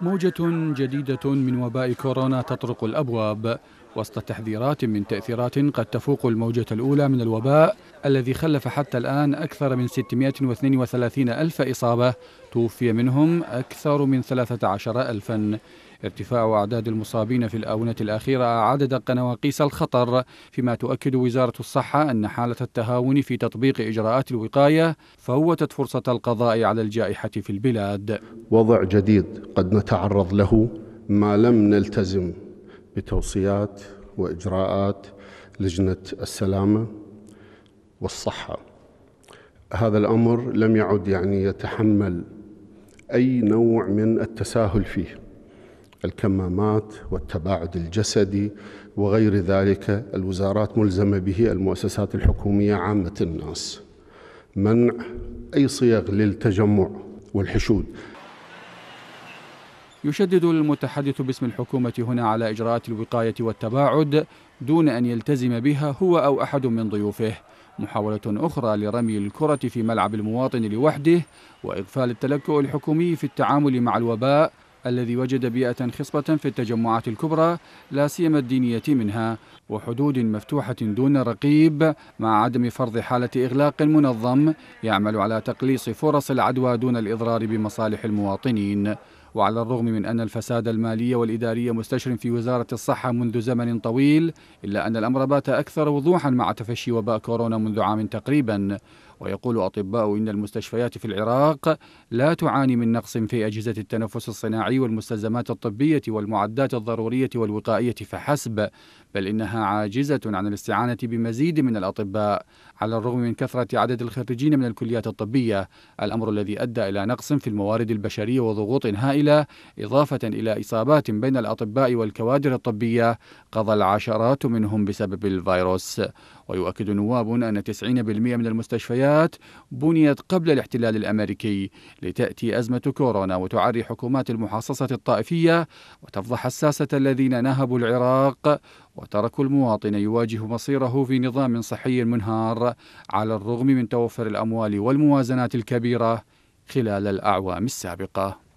موجة جديدة من وباء كورونا تطرق الأبواب وسط تحذيرات من تأثيرات قد تفوق الموجة الأولى من الوباء الذي خلف حتى الآن أكثر من 632 ألف إصابة توفي منهم أكثر من 13 ألفاً ارتفاع أعداد المصابين في الآونة الأخيرة عدد قنواقيس الخطر فيما تؤكد وزارة الصحة أن حالة التهاون في تطبيق إجراءات الوقاية فوتت فرصة القضاء على الجائحة في البلاد وضع جديد قد نتعرض له ما لم نلتزم بتوصيات وإجراءات لجنة السلامة والصحة هذا الأمر لم يعد يعني يتحمل أي نوع من التساهل فيه الكمامات والتباعد الجسدي وغير ذلك الوزارات ملزمه به المؤسسات الحكوميه عامه الناس منع اي صيغ للتجمع والحشود يشدد المتحدث باسم الحكومة هنا على إجراءات الوقاية والتباعد دون أن يلتزم بها هو أو أحد من ضيوفه محاولة أخرى لرمي الكرة في ملعب المواطن لوحده وإغفال التلكؤ الحكومي في التعامل مع الوباء الذي وجد بيئة خصبة في التجمعات الكبرى لا سيما الدينية منها وحدود مفتوحة دون رقيب مع عدم فرض حالة إغلاق منظم يعمل على تقليص فرص العدوى دون الإضرار بمصالح المواطنين وعلى الرغم من أن الفساد المالي والإداري مستشر في وزارة الصحة منذ زمن طويل إلا أن الأمر بات أكثر وضوحا مع تفشي وباء كورونا منذ عام تقريبا ويقول أطباء إن المستشفيات في العراق لا تعاني من نقص في أجهزة التنفس الصناعي والمستلزمات الطبية والمعدات الضرورية والوقائية فحسب بل إنها عاجزة عن الاستعانة بمزيد من الأطباء على الرغم من كثرة عدد الخريجين من الكليات الطبية الأمر الذي أدى إلى نقص في الموارد البشرية وضغوط هائلة الهائلة إضافة إلى إصابات بين الأطباء والكوادر الطبية قضى العشرات منهم بسبب الفيروس ويؤكد نواب أن 90% من المستشفيات بنيت قبل الاحتلال الأمريكي لتأتي أزمة كورونا وتعري حكومات المحاصصة الطائفية وتفضح الساسة الذين نهبوا العراق وتركوا المواطن يواجه مصيره في نظام صحي منهار على الرغم من توفر الأموال والموازنات الكبيرة خلال الأعوام السابقة